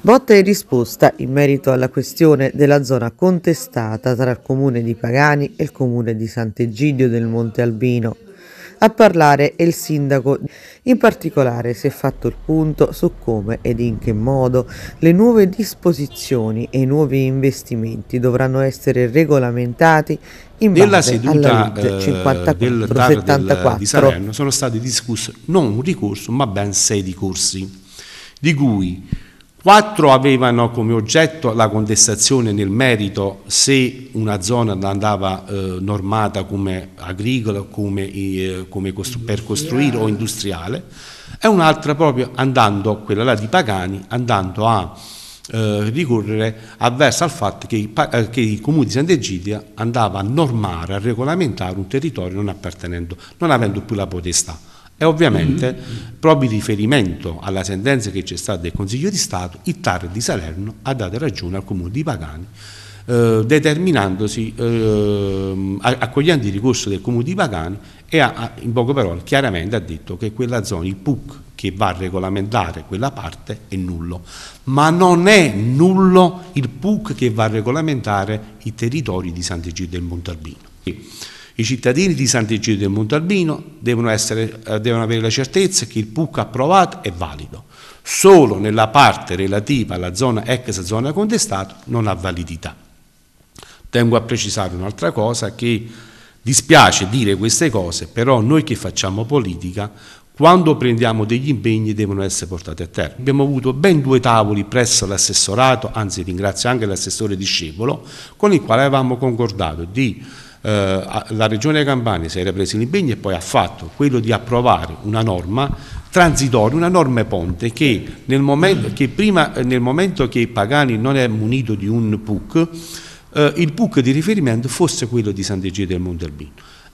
Botta e risposta in merito alla questione della zona contestata tra il comune di Pagani e il comune di Sant'Egidio del Monte Albino. A parlare è il sindaco, in particolare si è fatto il punto su come ed in che modo le nuove disposizioni e i nuovi investimenti dovranno essere regolamentati in Nella della seduta, alla legge 54 eh, del, 74. Del, di Salerno sono stati discussi non un ricorso ma ben sei ricorsi di cui quattro avevano come oggetto la contestazione nel merito se una zona andava eh, normata come agricola, come, eh, come costru per costruire o industriale, e un'altra proprio andando, quella là di Pagani, andando a eh, ricorrere avverso al fatto che, eh, che il comune di Sant'Egidia andava a normare, a regolamentare un territorio non, non avendo più la potestà. E ovviamente, proprio in riferimento alla sentenza che c'è stata del Consiglio di Stato, il TAR di Salerno ha dato ragione al Comune di Pagani, eh, determinandosi, eh, accogliendo il ricorso del Comune di Pagani e ha, in poche parole chiaramente ha detto che quella zona, il PUC che va a regolamentare quella parte è nullo, ma non è nullo il PUC che va a regolamentare i territori di Sant'Egidio del Montalbino. I cittadini di Sant'Egidio del Montalbino devono, essere, eh, devono avere la certezza che il PUC approvato è valido. Solo nella parte relativa alla zona ex zona contestata non ha validità. Tengo a precisare un'altra cosa che dispiace dire queste cose, però noi che facciamo politica quando prendiamo degli impegni devono essere portati a terra. Abbiamo avuto ben due tavoli presso l'assessorato, anzi ringrazio anche l'assessore Discepolo, con il quale avevamo concordato di eh, la Regione Campania si era presa in impegno e poi ha fatto quello di approvare una norma transitoria, una norma ponte che nel momento che, prima, nel momento che Pagani non è munito di un PUC, eh, il PUC di riferimento fosse quello di Sant'Egidio del Montalbino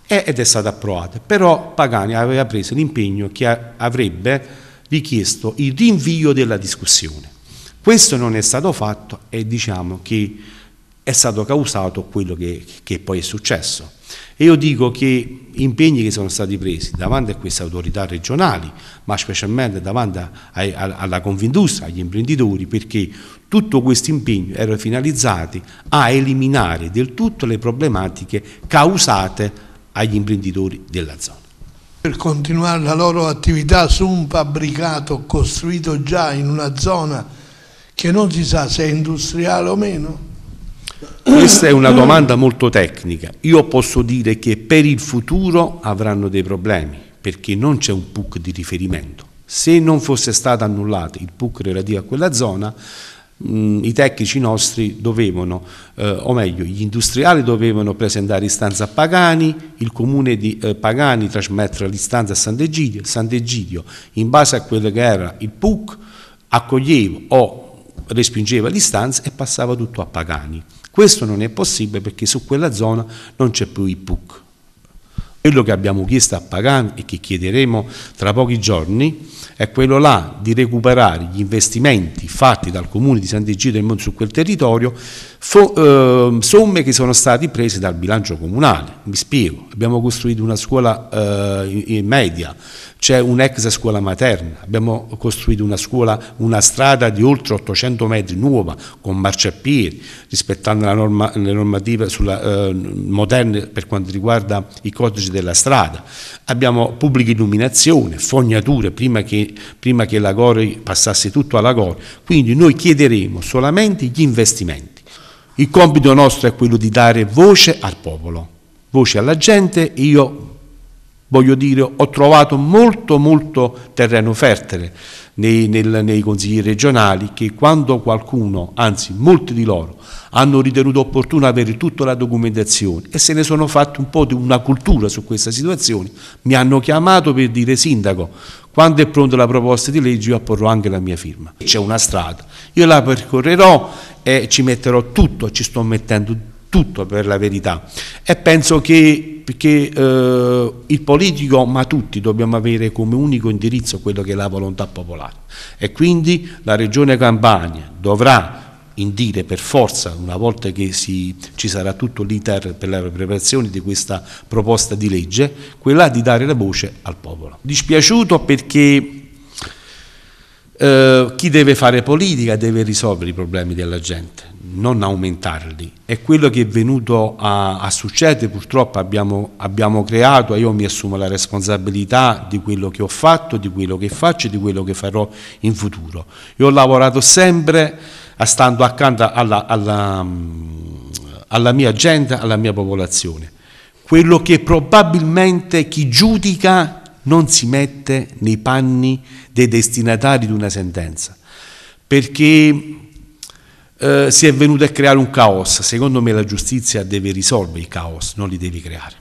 ed è stata approvata, però Pagani aveva preso l'impegno che avrebbe richiesto il rinvio della discussione. Questo non è stato fatto e diciamo che è stato causato quello che, che poi è successo. E io dico che impegni che sono stati presi davanti a queste autorità regionali, ma specialmente davanti a, a, alla Convindustria, agli imprenditori, perché tutto questo impegno era finalizzato a eliminare del tutto le problematiche causate agli imprenditori della zona. Per continuare la loro attività su un fabbricato costruito già in una zona che non si sa se è industriale o meno? Questa è una domanda molto tecnica. Io posso dire che per il futuro avranno dei problemi perché non c'è un PUC di riferimento. Se non fosse stato annullato il PUC relativo a quella zona, mh, mm, i tecnici nostri dovevano, eh, o meglio, gli industriali dovevano presentare istanza a Pagani, il comune di eh, Pagani trasmettere l'istanza a Sant'Egidio, Sant'Egidio in base a quello che era il PUC accoglieva o respingeva l'istanza e passava tutto a Pagani. Questo non è possibile perché su quella zona non c'è più il PUC. Quello che abbiamo chiesto a Pagan e che chiederemo tra pochi giorni è quello là di recuperare gli investimenti fatti dal comune di Sant'Egidio e Monte su quel territorio, eh, somme che sono state prese dal bilancio comunale. Mi spiego, abbiamo costruito una scuola eh, media, c'è un'ex scuola materna, abbiamo costruito una scuola, una strada di oltre 800 metri nuova con marciapiedi, rispettando norma, le normative sulla, eh, moderne per quanto riguarda i codici della strada. Abbiamo pubblica illuminazione, fognature prima che, prima che la Gori passasse tutto alla Gori, quindi noi chiederemo solamente gli investimenti. Il compito nostro è quello di dare voce al popolo, voce alla gente, io voglio dire, ho trovato molto molto terreno fertile nei, nel, nei consigli regionali che quando qualcuno, anzi molti di loro, hanno ritenuto opportuno avere tutta la documentazione e se ne sono fatti un po' di una cultura su questa situazione, mi hanno chiamato per dire sindaco, quando è pronta la proposta di legge io apporrò anche la mia firma. C'è una strada, io la percorrerò e ci metterò tutto, ci sto mettendo tutto tutto per la verità e penso che, che eh, il politico, ma tutti dobbiamo avere come unico indirizzo quello che è la volontà popolare e quindi la regione Campania dovrà indire per forza, una volta che si, ci sarà tutto l'iter per la preparazione di questa proposta di legge, quella di dare la voce al popolo. Dispiaciuto perché eh, chi deve fare politica deve risolvere i problemi della gente, non aumentarli. È quello che è venuto a, a succedere, purtroppo abbiamo, abbiamo, creato, io mi assumo la responsabilità di quello che ho fatto, di quello che faccio e di quello che farò in futuro. Io ho lavorato sempre eh, stando accanto alla, alla, mm, alla mia gente, alla mia popolazione. Quello che probabilmente chi giudica non si mette nei panni dei destinatari di una sentenza, perché eh, si è venuto a creare un caos. Secondo me la giustizia deve risolvere i caos, non li deve creare.